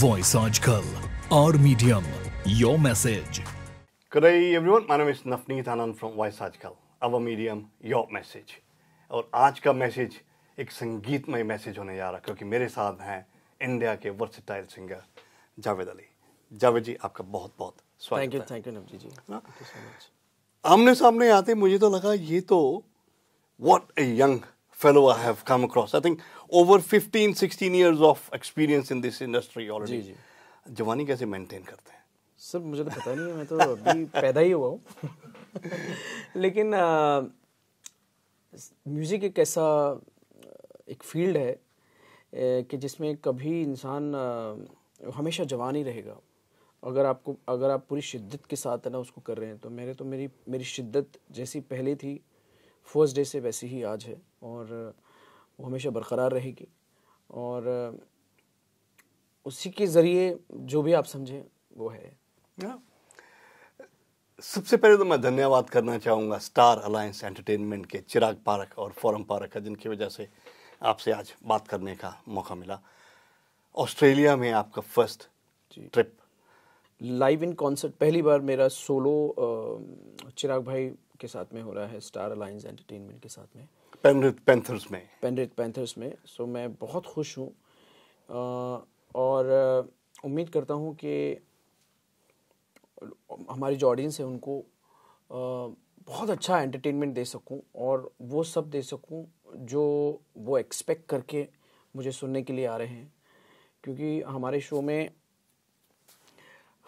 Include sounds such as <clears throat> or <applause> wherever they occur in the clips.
Voice आजकल और medium your message Good day everyone. My name is Nafneet Anand from Voice Ajkal, our medium, your message. और आज का message एक संगीतमय मैसेज होने जा रहा है क्योंकि मेरे साथ हैं इंडिया के वर्सिटाइल सिंगर जावेद अली जावेद जी आपका बहुत बहुत स्वागत thank you thank you Navji ji हाँ? आमने सामने आते मुझे तो लगा ये तो what a young fellow I have come across. I think over 15, 16 years of experience in this industry already. जी जी जवानी कैसे मेंटेन करते हैं सर मुझे तो पता नहीं है मैं तो अभी पैदा ही हुआ हूँ <laughs> लेकिन म्यूज़िक एक ऐसा एक फील्ड है कि जिसमें कभी इंसान हमेशा जवान ही रहेगा अगर आपको अगर आप पूरी शिद्दत के साथ है ना उसको कर रहे हैं तो मेरे तो मेरी मेरी शिद्दत जैसी पहले थी फर्स्ट डे से वैसी ही आज है और वो हमेशा बरकरार रहेगी और उसी के ज़रिए जो भी आप समझें वो है हाँ। सबसे पहले तो मैं धन्यवाद करना चाहूँगा स्टार अलायंस एंटरटेनमेंट के चिराग पारक और फोरम पारक का जिनकी वजह से आपसे आज बात करने का मौका मिला ऑस्ट्रेलिया में आपका first trip live in concert पहली बार मेरा सोलो चिराग भाई के साथ में हो रहा है स्टार अलायंस एंटरटेनमेंट के साथ में पेनरिथ पैंथर्स में पेनरिथ पैंथर्स में सो so, मैं बहुत खुश हूँ और उम्मीद करता हूँ कि हमारी जो ऑडियंस है उनको बहुत अच्छा एंटरटेनमेंट दे सकूँ और वो सब दे सकूँ जो वो एक्सपेक्ट करके मुझे सुनने के लिए आ रहे हैं क्योंकि हमारे शो में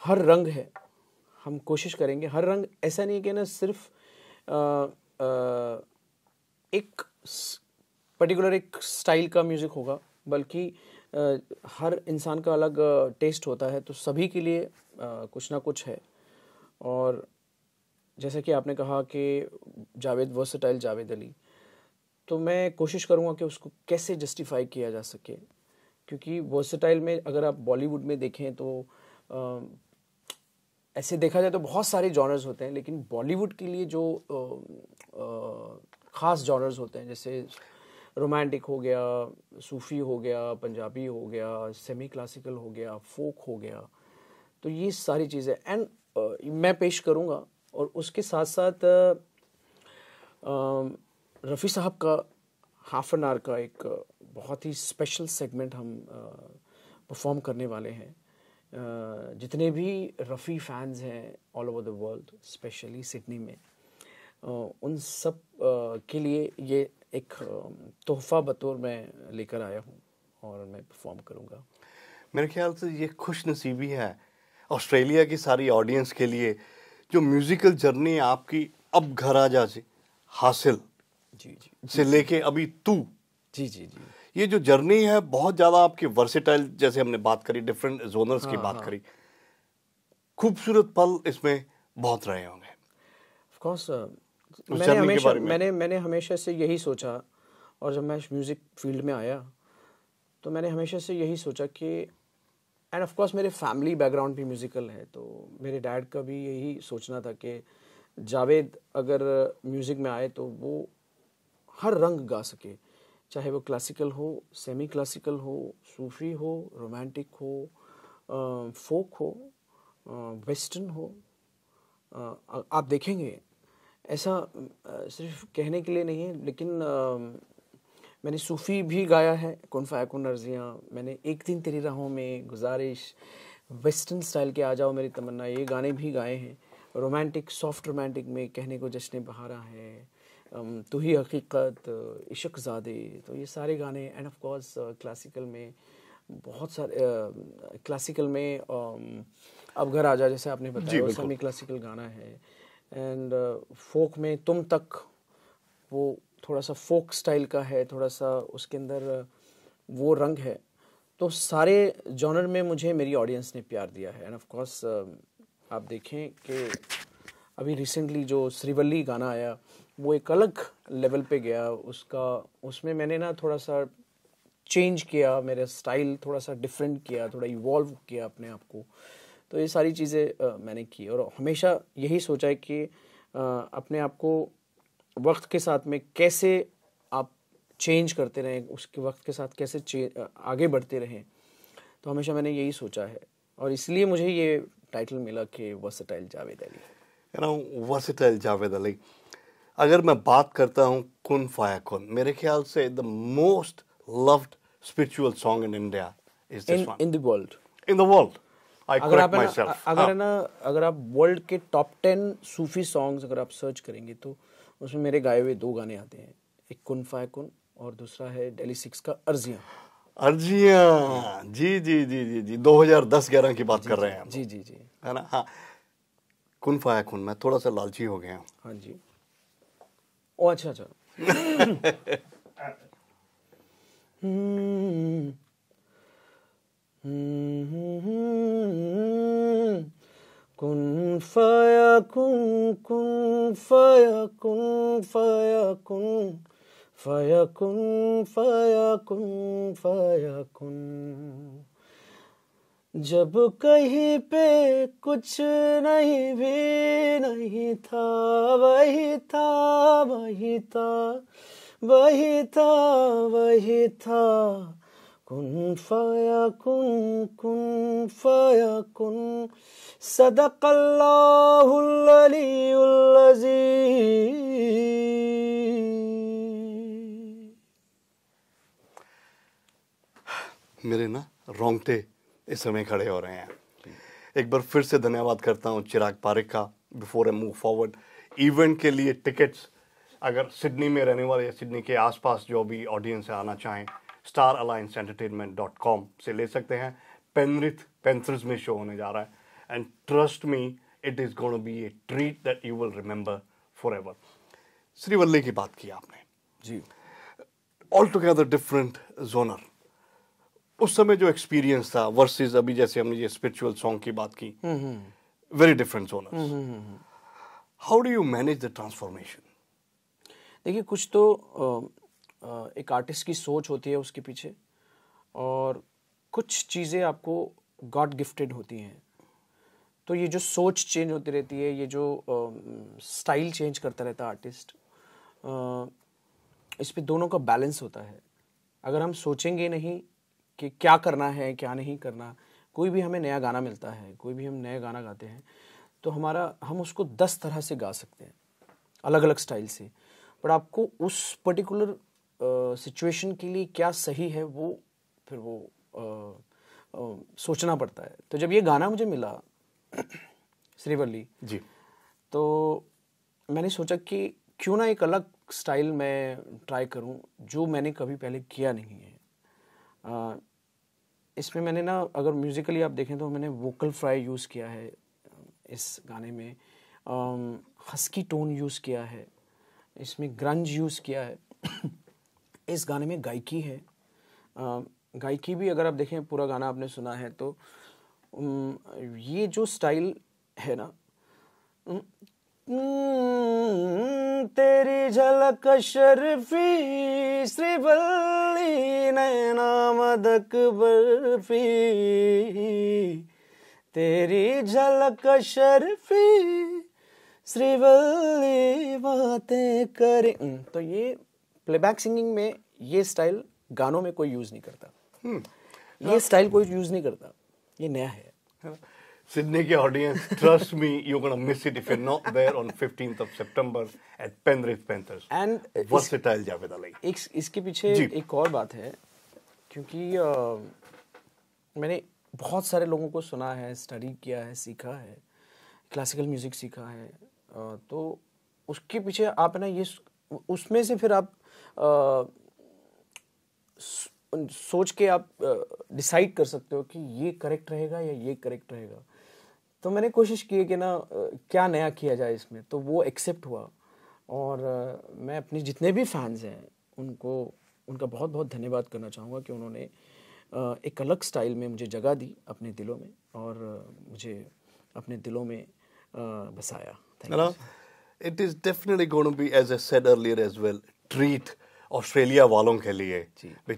हर रंग है हम कोशिश करेंगे हर रंग ऐसा नहीं है कि ना सिर्फ आ, आ, एक पर्टिकुलर एक स्टाइल का म्यूज़िक होगा बल्कि हर इंसान का अलग टेस्ट होता है तो सभी के लिए कुछ ना कुछ है और जैसा कि आपने कहा कि जावेद वर्सटाइल जावेद अली तो मैं कोशिश करूँगा कि उसको कैसे जस्टिफाई किया जा सके क्योंकि वर्सटाइल में अगर आप बॉलीवुड में देखें तो आ, ऐसे देखा जाए तो बहुत सारे जॉनर्स होते हैं लेकिन बॉलीवुड के लिए जो आ, आ, ख़ास जॉनर्स होते हैं जैसे रोमांटिक हो गया सूफ़ी हो गया पंजाबी हो गया सेमी क्लासिकल हो गया फोक हो गया तो ये सारी चीज़ें एंड uh, मैं पेश करूँगा और उसके साथ साथ uh, um, रफ़ी साहब का हाफ एन आवर का एक uh, बहुत ही स्पेशल सेगमेंट हम परफॉर्म uh, करने वाले हैं uh, जितने भी रफ़ी फैंस हैं all over the world specially Sydney में उन सब के लिए ये एक तोहफा बतौर मैं लेकर आया हूँ और मैं परफॉर्म करूँगा मेरे ख्याल से ये खुश नसीबी है ऑस्ट्रेलिया की सारी ऑडियंस के लिए जो म्यूज़िकल जर्नी आपकी अब घर आ जा हासिल जी जी से लेके अभी तू जी जी जी ये जो जर्नी है बहुत ज़्यादा आपके वर्सेटाइल जैसे हमने बात करी डिफरेंट जोनर्स हाँ, की बात हाँ. करी खूबसूरत पल इसमें बहुत रहे होंगे कोर्स मैंने हमेशा मैंने मैंने हमेशा से यही सोचा और जब मैं म्यूज़िक फील्ड में आया तो मैंने हमेशा से यही सोचा कि एंड ऑफ कोर्स मेरे फैमिली बैकग्राउंड भी म्यूज़िकल है तो मेरे डैड का भी यही सोचना था कि जावेद अगर म्यूज़िक में आए तो वो हर रंग गा सके चाहे वो क्लासिकल हो सेमी क्लासिकल हो सूफी हो रोमांटिक हो फोक हो वेस्टर्न हो आप देखेंगे ऐसा सिर्फ कहने के लिए नहीं है लेकिन मैंने सूफ़ी भी गाया है कौन फायकुन अर्जियाँ मैंने एक दिन तेरी राहों में गुजारिश वेस्टर्न स्टाइल के आ जाओ मेरी तमन्ना ये गाने भी गाए हैं रोमांटिक सॉफ्ट रोमांटिक में कहने को जश्न बहारा है तो ही हकीकत इशक ज़ादे तो ये सारे गाने एंड ऑफ कोर्स क्लासिकल में बहुत सारे क्लासिकल में अब घर आ जा जैसे आपने बताया सेमी क्लासिकल गाना है एंड uh, फोक में तुम तक वो थोड़ा सा फोक स्टाइल का है थोड़ा सा उसके अंदर uh, वो रंग है तो सारे जॉनर में मुझे मेरी ऑडियंस ने प्यार दिया है एंड ऑफ कोर्स आप देखें कि अभी रिसेंटली जो श्रीवल्ली गाना आया वो एक अलग लेवल पे गया उसका उसमें मैंने ना थोड़ा सा चेंज किया मेरा स्टाइल थोड़ा सा डिफरेंट किया थोड़ा इवॉल्व किया अपने आप को तो ये सारी चीज़ें मैंने की और हमेशा यही सोचा है कि अपने आप को वक्त के साथ में कैसे आप चेंज करते रहें उसके वक्त के साथ कैसे आगे बढ़ते रहें तो हमेशा मैंने यही सोचा है और इसलिए मुझे ये टाइटल मिला कि वर्सटाइल जावेद अली यू जावेद अली अगर मैं बात करता हूँ कुन फाया कुन मेरे ख्याल से the most loved spiritual song in India is in the world in the world अगर हाँ. ना अगर आप वर्ल्ड के टॉप टेन सूफी सॉन्ग्स अगर आप सर्च करेंगे तो उसमें मेरे गाए हुए दो गाने आते हैं एक कुन फाय कुन और दूसरा है डेली सिक्स का अर्जिया अर्जिया जी जी जी जी जी 2010-11 की बात कर रहे हैं जी जी जी है ना हाँ कुन कुन मैं थोड़ा सा लालची हो गया हाँ जी ओ अच्छा अच्छा <laughs> हम्म। كن فيكن كن فيكن فيكن فيكن فيكن فيكن जब कहीं पे कुछ नहीं भी नहीं था वही था वही था वही था वही था कुन फया कुन कुन फया कुन मेरे ना रोंगटे इस समय खड़े हो रहे हैं एक बार फिर से धन्यवाद करता हूँ चिराग पारिक का before a move forward event के लिए टिकट्स अगर सिडनी में रहने वाले या सिडनी के आसपास जो भी ऑडियंस है आना चाहें star alliance entertainment dot com से ले सकते हैं पेनरिथ पेंसिल्स में शो होने जा रहा है and trust me it is gonna be a treat that you will remember forever Srivalli की बात की आपने जी ऑल टुगेदर डिफरेंट जोनर उस समय जो एक्सपीरियंस था वर्सेस अभी जैसे हमने ये स्पिरिचुअल सॉन्ग की बात की very different genre how do you manage the transformation देखिए कुछ तो एक आर्टिस्ट की सोच होती है उसके पीछे और कुछ चीज़ें आपको गॉड गिफ्टेड होती हैं तो ये जो सोच चेंज होती रहती है ये जो स्टाइल चेंज करता रहता है आर्टिस्ट इस पर दोनों का बैलेंस होता है अगर हम सोचेंगे नहीं कि क्या करना है क्या नहीं करना कोई भी हमें नया गाना मिलता है कोई भी हम नया गाना गाते हैं तो हमारा हम उसको दस तरह से गा सकते हैं अलग अलग स्टाइल से बट आपको उस पर्टिकुलर सिचुएशन के लिए क्या सही है वो फिर वो आ, आ, सोचना पड़ता है तो जब ये गाना मुझे मिला <clears throat> श्रीवल्ली जी तो मैंने सोचा कि क्यों ना एक अलग स्टाइल मैं ट्राई करूं जो मैंने कभी पहले किया नहीं है इसमें मैंने ना अगर म्यूज़िकली आप देखें तो मैंने वोकल फ्राई यूज़ किया है इस गाने में हस्की टोन यूज़ किया है इसमें ग्रंज यूज़ किया है <clears throat> इस गाने में गायकी है गायकी भी अगर आप देखें पूरा गाना आपने सुना है तो ये जो स्टाइल है ना तेरी झलक शर्फी श्रीवल्ली नैना मदक बर्फी तेरी झलक शर्फी श्रीवल्ली बातें करें तो ये प्लेबैक सिंगिंग में ये स्टाइल गानों में कोई यूज़ नहीं करता हम्म। ये स्टाइल कोई यूज़ नहीं करता ये नया है हाँ। सिडनी के audience trust me you gonna miss it if you not there on 15th of September at Penrith Panthers and versatile Javed Ali एक इसके पीछे एक और बात है क्योंकि uh, मैंने बहुत सारे लोगों को सुना है स्टडी किया है सीखा है क्लासिकल म्यूजिक सीखा है uh, तो उसके पीछे आप ना ये उसमें से फिर आप सोच के आप डिसाइड कर सकते हो कि ये करेक्ट रहेगा या ये करेक्ट रहेगा तो मैंने कोशिश की कि ना क्या नया किया जाए इसमें तो वो एक्सेप्ट हुआ और मैं अपने जितने भी फैंस हैं उनको उनका बहुत बहुत धन्यवाद करना चाहूँगा कि उन्होंने एक अलग स्टाइल में मुझे जगह दी अपने दिलों में और मुझे अपने दिलों में बसाया it is definitely gonna be as I said earlier as well treat Australia वालों के लिए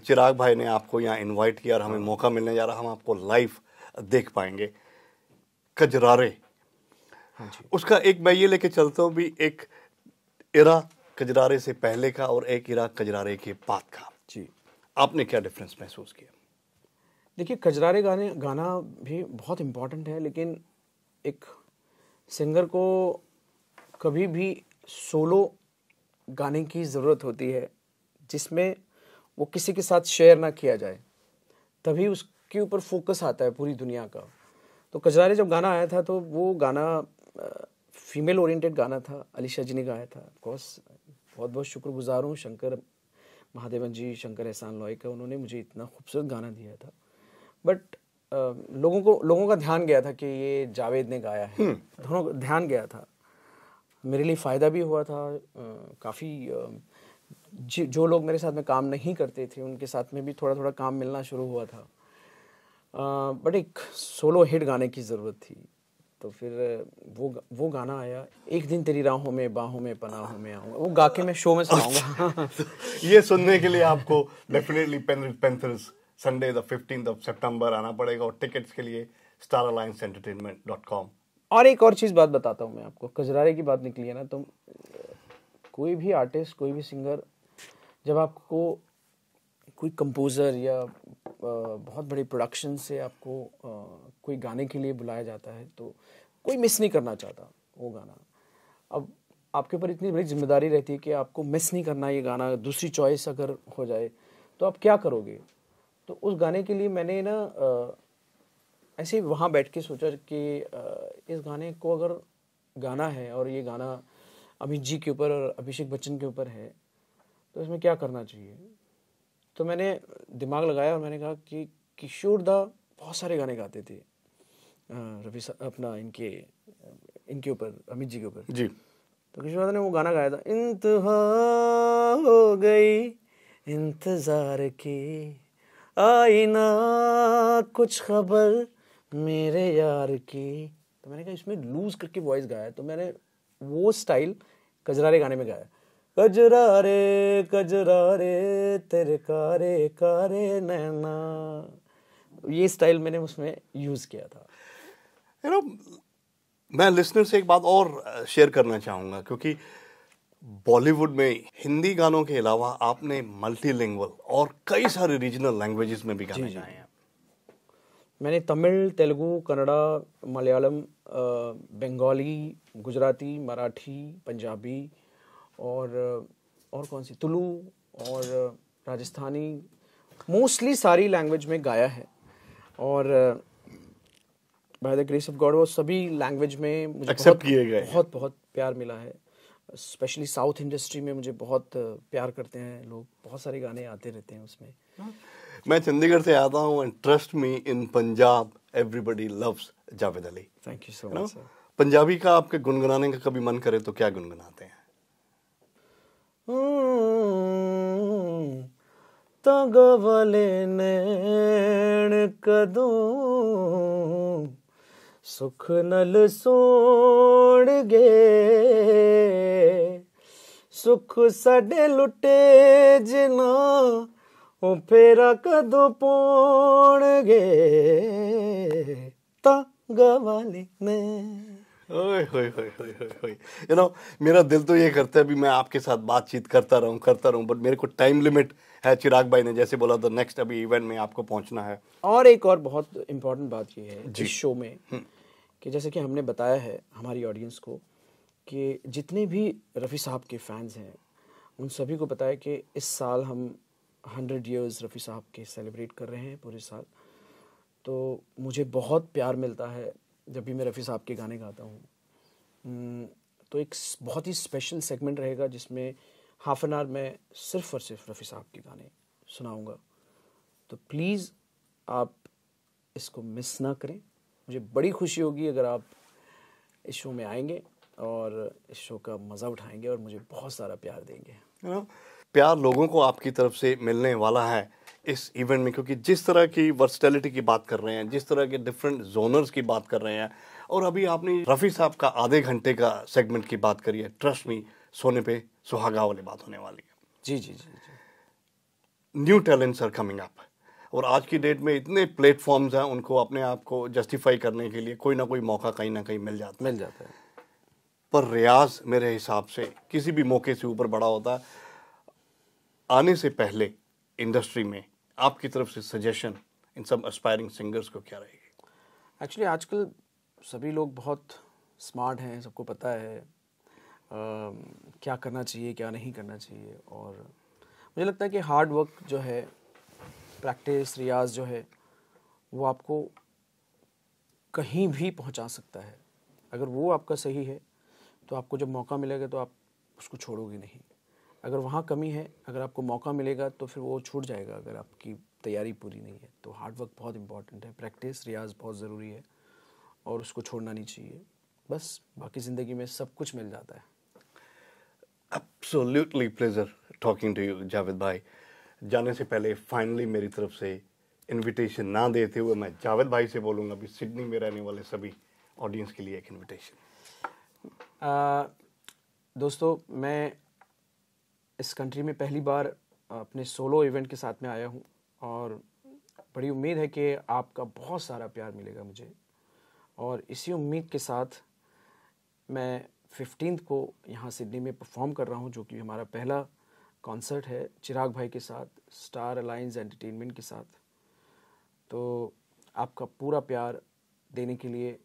चिराग भाई ने आपको यहाँ इनवाइट किया और हमें हाँ। मौका मिलने जा रहा हम आपको लाइव देख पाएंगे कजरारे हाँ उसका एक मैं ये लेके चलता हूँ भी एक इरा कजरारे से पहले का और एक इरा कजरारे के बाद का जी आपने क्या डिफरेंस महसूस किया देखिए कजरारे गाने गाना भी बहुत इम्पॉर्टेंट है लेकिन एक सिंगर को कभी भी सोलो गाने की ज़रूरत होती है जिसमें वो किसी के साथ शेयर ना किया जाए तभी उसके ऊपर फोकस आता है पूरी दुनिया का तो कजरारे जब गाना आया था तो वो गाना फीमेल ओरिएंटेड गाना था अलीशा जी ने गाया था ऑफकोर्स बहुत बहुत शुक्रगुजार हूँ शंकर महादेवन जी शंकर एहसान लॉय का उन्होंने मुझे इतना खूबसूरत गाना दिया था बट लोगों को लोगों का ध्यान गया था कि ये जावेद ने गाया है हम्म। दोनों ध्यान गया था मेरे लिए फ़ायदा भी हुआ था काफ़ी जो लोग मेरे साथ में काम नहीं करते थे उनके साथ में भी थोड़ा थोड़ा काम मिलना शुरू हुआ था बट एक सोलो हिट गाने की ज़रूरत थी तो फिर वो वो गाना आया एक दिन तेरी राहों में बाहों में पनाहों में आऊँगा वो गा के मैं शो में सुनाऊंगा <laughs> ये सुनने के लिए आपको definitely Panthers Sunday the fifteen of September आना पड़ेगा और टिकट्स के लिए star alliance entertainment dot com और एक और चीज़ बात बताता हूँ मैं आपको कजरारे की बात निकली है ना तो कोई भी आर्टिस्ट कोई भी सिंगर जब आपको कोई कंपोज़र या बहुत बड़े प्रोडक्शन से आपको कोई गाने के लिए बुलाया जाता है तो कोई मिस नहीं करना चाहता वो गाना अब आपके ऊपर इतनी बड़ी जिम्मेदारी रहती है कि आपको मिस नहीं करना ये गाना दूसरी चॉइस अगर हो जाए तो आप क्या करोगे तो उस गाने के लिए मैंने ना ऐसे ही वहाँ बैठ के सोचा कि इस गाने को अगर गाना है और ये गाना अमित जी के ऊपर और अभिषेक बच्चन के ऊपर है तो इसमें क्या करना चाहिए तो मैंने दिमाग लगाया और मैंने कहा कि किशोर दा बहुत सारे गाने गाते थे रवि अपना इनके इनके ऊपर अमित जी के ऊपर जी तो किशोर दा ने वो गाना गाया था इंतहा हो गई इंतजार की आईना कुछ खबर मेरे यार की तो मैंने कहा इसमें लूज करके वॉइस गाया तो मैंने वो स्टाइल कजरारे गाने में गाया कजरारे कजरारे तेरे कारे कारे नैना ये स्टाइल मैंने उसमें यूज़ किया था यू नो मैं लिसनर से एक बात और शेयर करना चाहूँगा क्योंकि बॉलीवुड में हिंदी गानों के अलावा आपने मल्टीलिंगुअल और कई सारे रीजनल लैंग्वेजेस में भी गाने गाए हैं मैंने तमिल तेलुगु कन्नड़ा मलयालम बंगाली गुजराती मराठी पंजाबी और और कौन सी तुलु और राजस्थानी मोस्टली सारी लैंग्वेज में गाया है और by the grace of God वो सभी लैंग्वेज में मुझे बहुत, बहुत, गए बहुत बहुत प्यार मिला है स्पेशली साउथ इंडस्ट्री में मुझे बहुत प्यार करते हैं लोग बहुत सारे गाने आते रहते हैं उसमें हाँ। मैं चंडीगढ़ से आता हूँ and trust me in Punjab everybody loves Javed Ali thank you so much Punjabi का आपके गुनगुनाने का कभी मन करे तो क्या गुनगुनाते हैं हम्म, तंग वाले ने कदू सुख नल सोण गे सुख सडे लुटे जिना ਉਹ ਫੇਰਾ ਤਾਂ ਗਵਾਲੇ ਨੇ ओए यू नो मेरा दिल तो ये करता है अभी मैं आपके साथ बातचीत करता रहूं करता रहूं बट मेरे को टाइम लिमिट है चिराग भाई ने जैसे बोला तो नेक्स्ट अभी इवेंट में आपको पहुँचना है और एक और बहुत इम्पोर्टेंट बात ये है इस शो में हम्म। कि जैसे कि हमने बताया है हमारी ऑडियंस को कि जितने भी रफ़ी साहब के फैंस हैं उन सभी को पता है कि इस साल हम हंड्रेड ईयर्स रफ़ी साहब के सेलिब्रेट कर रहे हैं पूरे साल तो मुझे बहुत प्यार मिलता है जब भी मैं रफ़ी साहब के गाने गाता हूँ हम्म, तो एक बहुत ही स्पेशल सेगमेंट रहेगा जिसमें हाफ एन आवर मैं सिर्फ और सिर्फ रफ़ी साहब के गाने सुनाऊँगा तो प्लीज़ आप इसको मिस ना करें मुझे बड़ी खुशी होगी अगर आप इस शो में आएंगे और इस शो का मज़ा उठाएंगे और मुझे बहुत सारा प्यार देंगे प्यार लोगों को आपकी तरफ से मिलने वाला है इस इवेंट में क्योंकि जिस तरह की वर्सटैलिटी की बात कर रहे हैं जिस तरह के डिफरेंट जोनर्स की बात कर रहे हैं और अभी आपने रफ़ी साहब का आधे घंटे का सेगमेंट की बात करी है ट्रस्ट मी सोने पे सुहागा वाली बात होने वाली है जी जी जी, जी। New talents are coming up और आज की डेट में इतने प्लेटफॉर्म्स हैं उनको अपने आप को जस्टिफाई करने के लिए कोई ना कोई मौका कहीं ना कहीं मिल जाता मिल जाता है पर रियाज मेरे हिसाब से किसी भी मौके से ऊपर बड़ा होता है आने से पहले इंडस्ट्री में आपकी तरफ से सजेशन इन सब एस्पायरिंग सिंगर्स को क्या रहेगी एक्चुअली आजकल सभी लोग बहुत स्मार्ट हैं सबको पता है आ, क्या करना चाहिए क्या नहीं करना चाहिए और मुझे लगता है कि हार्ड वर्क जो है प्रैक्टिस रियाज जो है वो आपको कहीं भी पहुंचा सकता है अगर वो आपका सही है तो आपको जब मौका मिलेगा तो आप उसको छोड़ोगे नहीं अगर वहाँ कमी है अगर आपको मौका मिलेगा तो फिर वो छूट जाएगा अगर आपकी तैयारी पूरी नहीं है तो हार्डवर्क बहुत इंपॉर्टेंट है प्रैक्टिस रियाज बहुत ज़रूरी है और उसको छोड़ना नहीं चाहिए बस बाकी ज़िंदगी में सब कुछ मिल जाता है absolutely pleasure talking to you Javed भाई जाने से पहले फाइनली मेरी तरफ से इनविटेशन ना देते हुए मैं जावेद भाई से बोलूँगा अभी सिडनी में रहने वाले सभी ऑडियंस के लिए एक इनविटेशन दोस्तों मैं इस कंट्री में पहली बार अपने सोलो इवेंट के साथ में आया हूँ और बड़ी उम्मीद है कि आपका बहुत सारा प्यार मिलेगा मुझे और इसी उम्मीद के साथ मैं फिफ्टीन को यहाँ सिडनी में परफॉर्म कर रहा हूँ जो कि हमारा पहला कॉन्सर्ट है चिराग भाई के साथ स्टार अलाइंस एंटरटेनमेंट के साथ तो आपका पूरा प्यार देने के लिए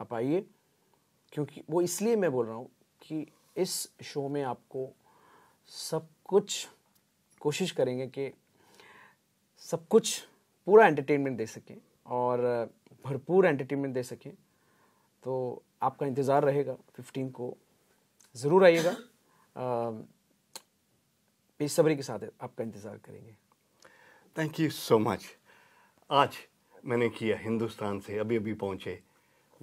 आप आइए क्योंकि वो इसलिए मैं बोल रहा हूँ कि इस शो में आपको सब कुछ कोशिश करेंगे कि सब कुछ पूरा एंटरटेनमेंट दे सकें और भरपूर एंटरटेनमेंट दे सकें तो आपका इंतज़ार रहेगा फिफ्टीन को ज़रूर आइएगा बेसब्री के साथ आपका इंतज़ार करेंगे थैंक यू सो मच आज मैंने किया हिंदुस्तान से अभी अभी पहुंचे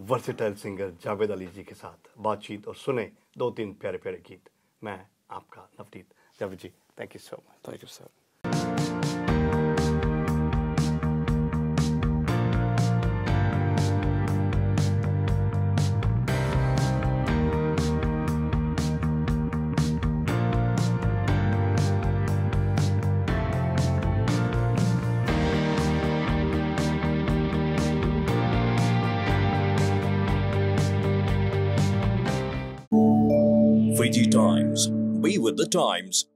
वर्सिटाइल सिंगर जावेद अली जी के साथ बातचीत और सुने दो तीन प्यारे प्यारे गीत मैं आपका Navneet Javed ji thank you so much thank you sir times